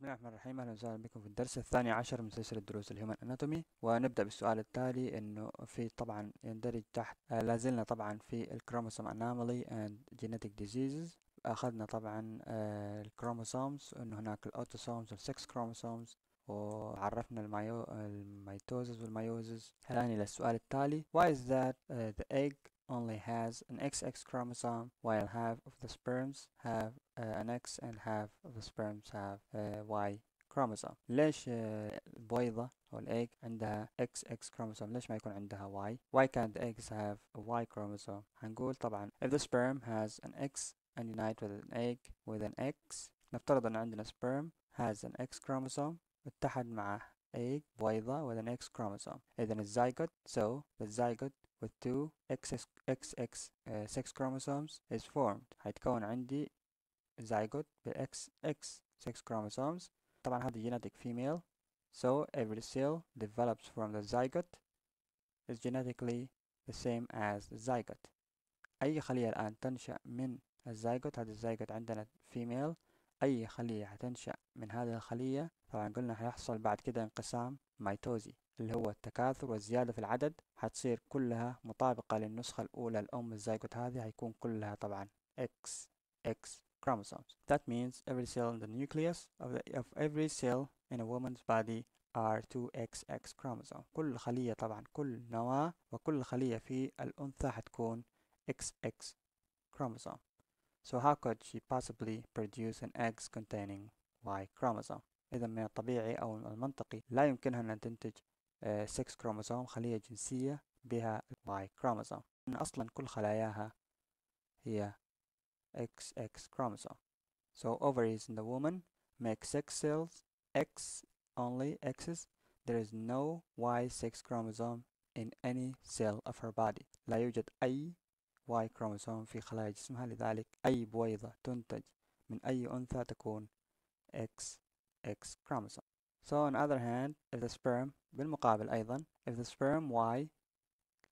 بسم الله الرحمن الرحيم اهلا وسهلا بكم في الدرس الثاني عشر من سلسله دروس الهيومن اناتومي ونبدا بالسؤال التالي انه في طبعا يندرج تحت آه لازلنا طبعا في الكروموسوم اناملي اند جينيتك ديزيزز اخذنا طبعا آه الكروموسومز انه هناك الاوتوسومز والسكس كروموسومز وعرفنا المايو الميتوزز والمايوزز الآن إلى السؤال التالي Why is that uh, the egg only has an XX chromosome while half of the sperms have uh, an X and half of the sperms have a uh, Y chromosome. كروموسوم ليش البويضة uh, أو الإيج عندها XX chromosome؟ كروموسوم ليش ما يكون عندها واي can't eggs have a Y chromosome هنقول طبعا if the sperm has an X and unite with an egg with an X نفترض أن عندنا sperm has an X chromosome اتحد مع egg بويضة with an X chromosome إذا zygote, so the zygote with two XX sex chromosomes is formed هيتكون عندي زيجوت بالX X sex chromosomes طبعا هذا genetic female so every cell develops from the zygote is genetically the same as the zygote أي خلية الآن تنشأ من الزيجوت هذا الزيجوت عندنا female أي خلية هتنشأ من هذه الخلية طبعا قلنا هيحصل بعد كده انقسام ميتوزي اللي هو التكاثر والزيادة في العدد هتصير كلها مطابقة للنسخة الأولى الأم الزيجوت هذه هيكون كلها طبعا X X chromosomes. That means every cell in the nucleus of, the, of every cell in a woman's body are 2XX chromosomes كل خلية طبعا كل نواة وكل خلية في الأنثى هتكون XX chromosome. So how could she possibly produce an X containing Y chromosome? إذا من الطبيعي أو المنطقي لا يمكنها أن تنتج 6 كروموسوم خلية جنسية بها Y كروموسوم إن أصلا كل خلاياها هي XX chromosome. So ovaries in the woman make sex cells, X only X's. There is no Y6 chromosome in any cell of her body. لا يوجد أي Y chromosome في خلايا جسمها لذلك أي بويضة تنتج من أي أنثى تكون XX chromosome. So on other hand, if the sperm بالمقابل أيضا if the sperm Y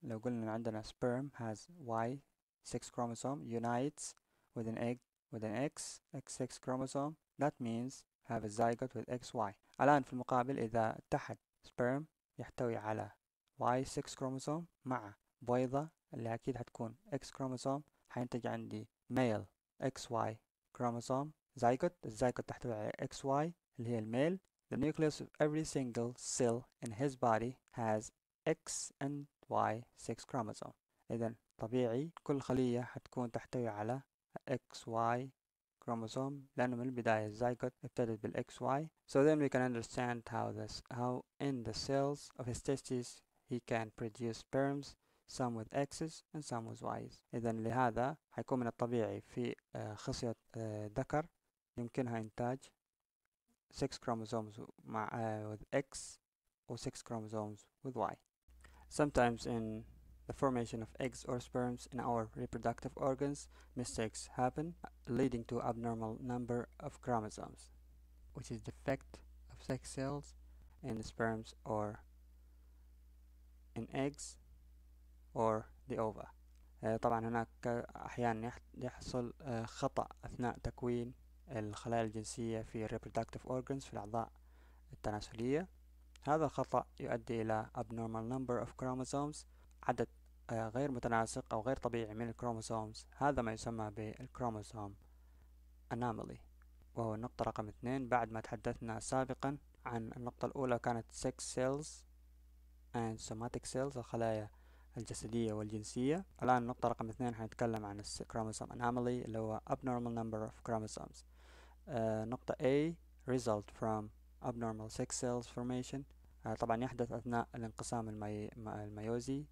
لو قلنا عندنا sperm has Y 6 chromosome unites with an egg with an X X6 chromosome that means have a zygote with XY الآن في المقابل إذا تحت sperm يحتوي على Y6 chromosome مع بويضة اللي أكيد هتكون X chromosome حينتج عندي male XY chromosome zygote الزايكوت تحتوي على XY اللي هي الميل The nucleus of every single cell in his body has X and Y sex chromosome إذا طبيعي كل خلية حتكون تحتوي على X Y chromosome لأنه من البداية zygote ابتدت بالX X Y. so then we can understand how this how in the cells of his testes he can produce sperms some with X's and some with Y's إذا لهذا in من الطبيعي في خصية ذكر يمكنها إنتاج 6 chromosomes uh, with X or 6 chromosomes with Y. Sometimes in the formation of eggs or sperms in our reproductive organs, mistakes happen, leading to abnormal number of chromosomes, which is defect of sex cells in sperms or in eggs or the ova. Uh, طبعا هناك أحيانا يحصل uh, خطأ أثناء تكوين الخلايا الجنسية في reproductive organs في الأعضاء التناسلية هذا الخطأ يؤدي إلى abnormal number of chromosomes عدد آه، غير متناسق أو غير طبيعي من الكروموسومز هذا ما يسمى بالكروموسوم anomaly وهو النقطة رقم اثنين بعد ما تحدثنا سابقا عن النقطة الأولى كانت sex cells and somatic cells الخلايا الجسدية والجنسية الآن النقطة رقم اثنين حنتكلم عن الكروموسوم anomaly اللي هو abnormal number of chromosomes آه، نقطة A result from abnormal sex cells formation آه، طبعا يحدث أثناء الانقسام المي... الميوزي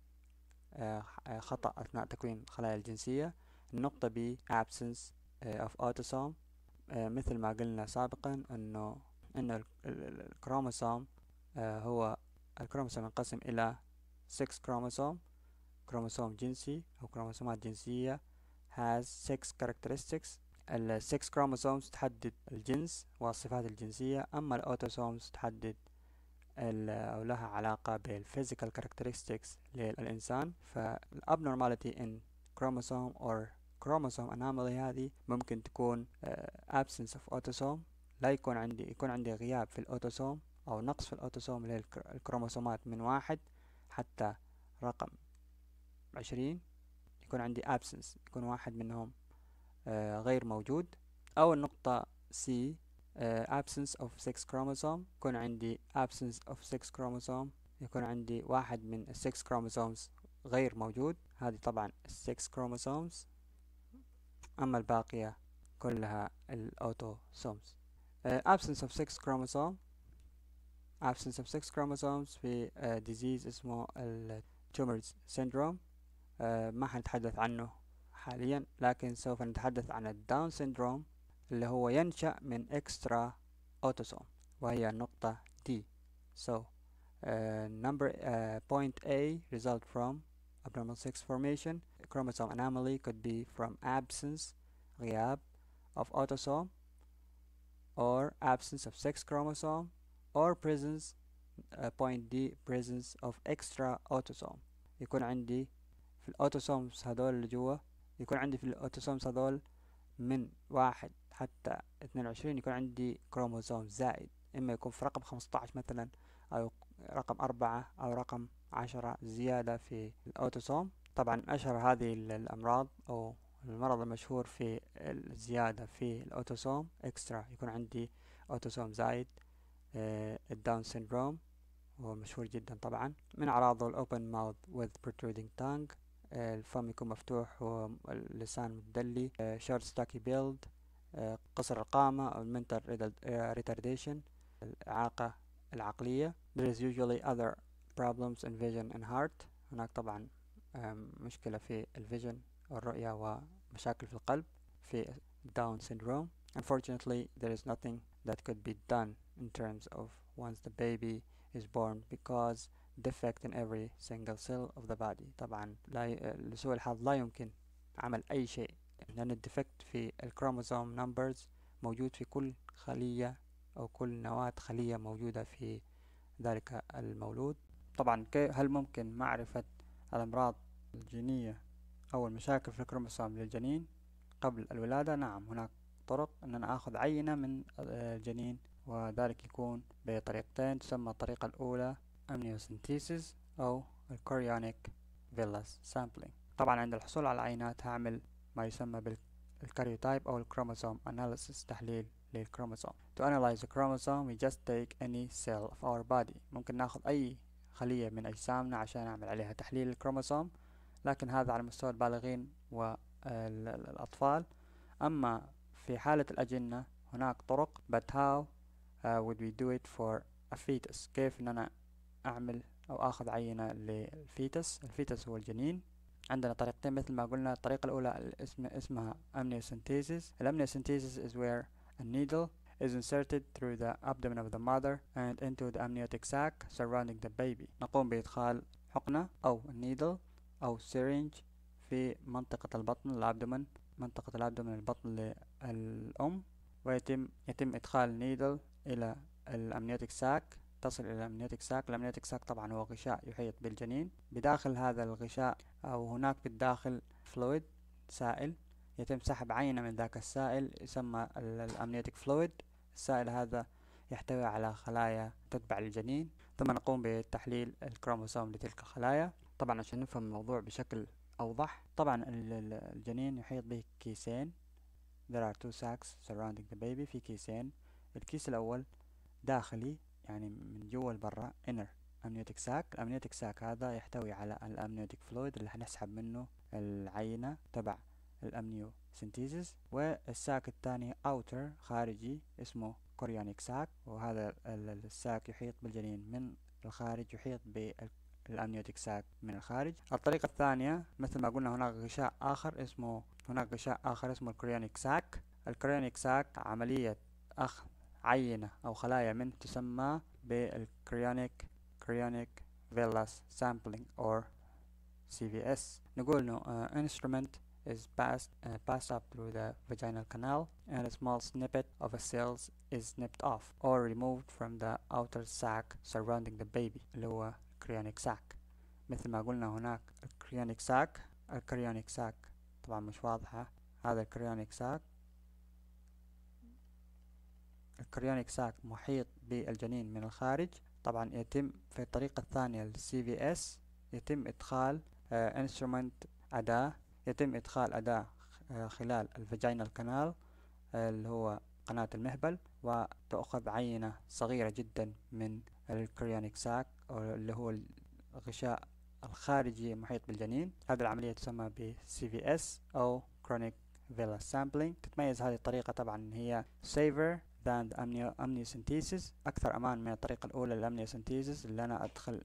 آه، خطأ أثناء تكوين خلايا الجنسية النقطة B absence of autosome مثل ما قلنا سابقا أنه أن الكروموسوم هو الكروموسوم ينقسم إلى 6 كروموسوم كروموسوم جنسي أو كروموسومات جنسية has 6 characteristics السكس كروموسومز تحدد الجنس والصفات الجنسية أما الأوتوسومز تحدد أو لها علاقة بالفيزيكال characteristics للإنسان فالابنورماليتي in chromosome or chromosome anomaly هذه ممكن تكون آه، absence of autosome لا يكون عندي يكون عندي غياب في الأوتوسوم أو نقص في الأوتوسوم للكروموسومات من واحد حتى رقم عشرين يكون عندي absence يكون واحد منهم آه، غير موجود أو النقطة C آه، absence of sex chromosome يكون عندي absence of sex chromosome يكون عندي واحد من السكس كروموسومز غير موجود هذه طبعا السكس كروموسومز أما الباقية كلها الأوتوسومز uh, absence of sex chromosome absence of sex chromosomes في uh, disease اسمه التومرز syndrome uh, ما حنتحدث عنه حاليا لكن سوف نتحدث عن الداون سيندروم اللي هو ينشأ من اكسترا اوتوسوم وهي النقطة D so uh, number uh, point A result from abnormal sex formation chromosome anomaly could be from absence غياب of autosome or absence of sex chromosome or presence uh, point D presence of extra autosome يكون عندي في الاوتوسومز هذول اللي جوا يكون عندي في الاوتوسومز هذول من واحد حتى اثنين وعشرين يكون عندي كروموزوم زائد إما يكون في رقم خمسطعش مثلا أو رقم أربعة أو رقم عشرة زيادة في الأوتوسوم طبعا أشهر هذه الأمراض أو المرض المشهور في الزيادة في الأوتوسوم إكسترا يكون عندي أوتوسوم زايد آه الداون سيندروم هو مشهور جدا طبعا من أعراضه الأوبن ماوث with protruding tongue الفم يكون مفتوح واللسان متدلي شورت ستاكي بيلد قصر القامة أو المنتر retardation الإعاقة العقلية There is usually other problems in vision and heart هناك طبعا مشكلة في الفيجن الرؤية ومشاكل في القلب في داون سيندروم Unfortunately there is nothing that could be done in terms of once the baby is born because defect in every single cell of the body طبعا لا لسوء الحظ لا يمكن عمل أي شيء لأن الديفكت في الكروموزوم نمبرز موجود في كل خلية أو كل نواة خلية موجودة في ذلك المولود طبعا هل ممكن معرفة الأمراض الجينية أو المشاكل في الكروموسوم للجنين قبل الولادة نعم هناك طرق أن أنا أخذ عينة من آه، الجنين وذلك يكون بطريقتين تسمى الطريقة الأولى amniocentesis أو الكوريونيك فيلاس سامبلينج طبعا عند الحصول على العينات هعمل ما يسمى بالكاريوتايب أو الكروموسوم أناليسيس تحليل للكروموسوم To analyze the chromosome we just take any cell of our body ممكن ناخذ أي خلية من أجسامنا عشان نعمل عليها تحليل الكروموسوم لكن هذا على مستوى البالغين والأطفال أما في حالة الأجنة هناك طرق but how uh, would we do it for a fetus كيف إن أنا أعمل أو آخذ عينة للفيتس الفيتس هو الجنين عندنا طريقتين مثل ما قلنا الطريقة الأولى الاسم اسمها amniocentesis الامنيوسنتيزيس is where a needle is inserted through the abdomen of the mother and into the amniotic sac surrounding the baby نقوم بإدخال حقنة أو needle أو syringe في منطقة البطن الأبدومن منطقة الأبدومن البطن للأم ويتم يتم إدخال needle إلى الأمنيوتيك ساك تصل إلى أمنيتك ساك الأمنيتك ساك طبعا هو غشاء يحيط بالجنين بداخل هذا الغشاء أو هناك بالداخل فلويد سائل يتم سحب عينة من ذاك السائل يسمى الأمنيتك فلويد السائل هذا يحتوي على خلايا تتبع للجنين ثم نقوم بتحليل الكروموسوم لتلك الخلايا طبعا عشان نفهم الموضوع بشكل أوضح طبعا الجنين يحيط به كيسين There are two sacs surrounding the baby في كيسين الكيس الأول داخلي يعني من جوا لبرا inner amniotic sac الامنيوتيك sac هذا يحتوي على الامنيوتيك فلويد اللي هنسحب منه العينة تبع الامنيو سنتيزيس والساك الثاني outer خارجي اسمه كوريونيك ساك وهذا الساك يحيط بالجنين من الخارج يحيط بالامنيوتيك ساك من الخارج الطريقة الثانية مثل ما قلنا هناك غشاء آخر اسمه هناك غشاء آخر اسمه الكوريونيك ساك الكوريونيك ساك عملية أخذ عينة أو خلايا من تسمى بالكريونيك كريونيك أو sampling في CVS نقول إنه انسترومنت instrument is passed uh, passed up through the vaginal canal and a small snippet of a cells is snipped off or removed from the outer sac surrounding the baby اللي هو cryonic sac مثل ما قلنا هناك cryonic sac cryonic sac طبعا مش واضحة هذا cryonic sac الكريونيك ساك محيط بالجنين من الخارج طبعا يتم في الطريقة الثانية السي في اس يتم إدخال انسترومنت آه، أداة يتم إدخال أداة آه، خلال الفاجينال كانال آه، اللي هو قناة المهبل وتأخذ عينة صغيرة جدا من الكريونيك ساك اللي هو الغشاء الخارجي محيط بالجنين هذه العملية تسمى ب CVS أو Chronic فيلا Sampling تتميز هذه الطريقة طبعا هي سيفر باند امنيوسنتيسيس اكثر امان من الطريقه الاولى للامنيوسنتيسيس اللي انا ادخل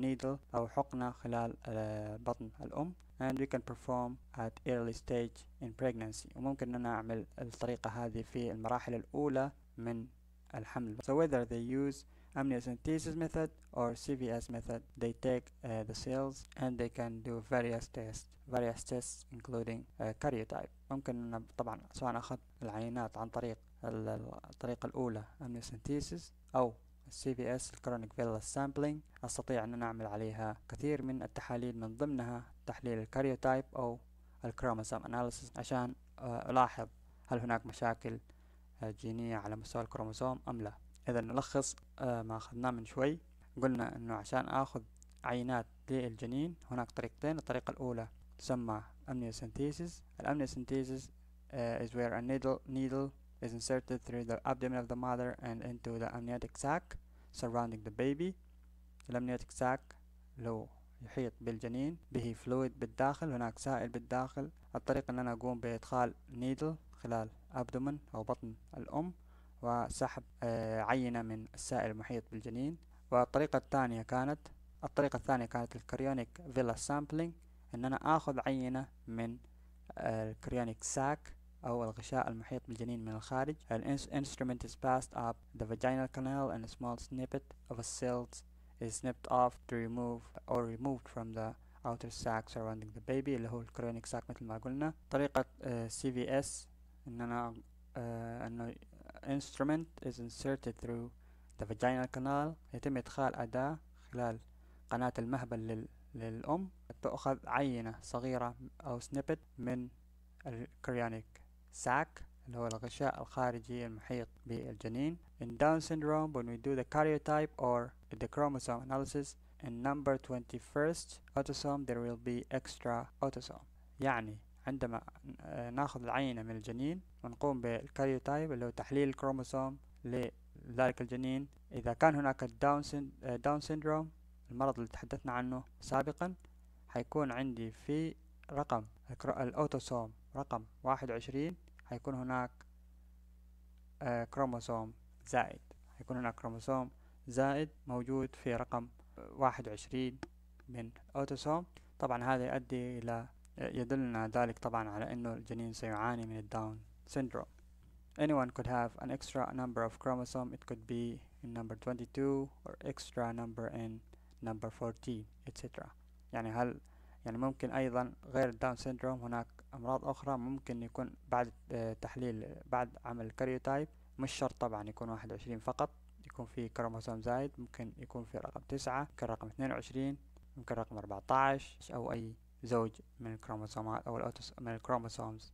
نيدل آه، او حقنه خلال آه، بطن الام and we can perform at early stage in pregnancy وممكن أنا أعمل الطريقة هذه في المراحل الأولى من الحمل so whether they use amniocentesis method or CVS method. They take uh, the cells and they can do various tests various tests including uh, karyotype. ممكن طبعا سواء أخذت العينات عن طريق الطريقة الأولى amniocentesis أو CVS Chronic Villus Sampling أستطيع أن أعمل عليها كثير من التحاليل من ضمنها تحليل الكاريوتايب أو الكروموسوم analysis عشان آه، ألاحظ هل هناك مشاكل آه، جينية على مستوى الكروموسوم أم لا إذا نلخص آه، ما أخذناه من شوي قلنا أنه عشان آخذ عينات للجنين هناك طريقتين الطريقة الأولى تسمى amniocentesis الامنيوسنتيسيس آه، uh, is where a needle, needle is inserted through the abdomen of the mother and into the amniotic sac surrounding the baby الامنيوتيك sac لو يحيط بالجنين به فلويد بالداخل هناك سائل بالداخل الطريقة ان انا اقوم بادخال نيدل خلال abdomen او بطن الام وسحب آه، عينة من السائل المحيط بالجنين والطريقة الثانية كانت الطريقة الثانية كانت الكريونيك فيلا سامبلينج ان انا اخذ عينة من آه، الكريونيك ساك أو الغشاء المحيط بالجنين من الخارج. الانسترومنت instrument is passed up the vaginal canal and a small snippet of a cell is snipped off to remove or removed from the outer sac surrounding the baby اللي هو الكرونيك ساك مثل ما قلنا. طريقة آه، CVS إن أنا إنه instrument is inserted through the vaginal canal يتم إدخال أداة خلال قناة المهبل لل للأم تأخذ عينة صغيرة أو snippet من الكريانيك sac اللي هو الغشاء الخارجي المحيط بالجنين In Down syndrome when we do the karyotype or the chromosome analysis in number 21st autosome there will be extra autosome يعني عندما ناخذ العينة من الجنين ونقوم بالكاريوتايب اللي هو تحليل الكروموسوم لذلك الجنين إذا كان هناك داون داون سيندروم المرض اللي تحدثنا عنه سابقا حيكون عندي في رقم الأوتوسوم رقم واحد وعشرين حيكون هناك آه، كروموسوم زائد حيكون هناك كروموسوم زائد موجود في رقم واحد وعشرين من الأوتوسوم طبعا هذا يؤدي إلى يدلنا ذلك طبعا على أنه الجنين سيعاني من الداون سيندروم Anyone could have an extra number of chromosome. It could be in number 22 or extra number in number 14 etc. يعني هل يعني ممكن أيضا غير الداون سيندروم هناك أمراض أخرى ممكن يكون بعد آه، تحليل آه، بعد عمل الكاريوتايب مش شرط طبعا يكون 21 فقط يكون في كروموسوم زايد ممكن يكون في رقم تسعة ممكن رقم 22 ممكن رقم 14 أو أي زوج من الكروموسومات أو الأوتوس من الكروموسومز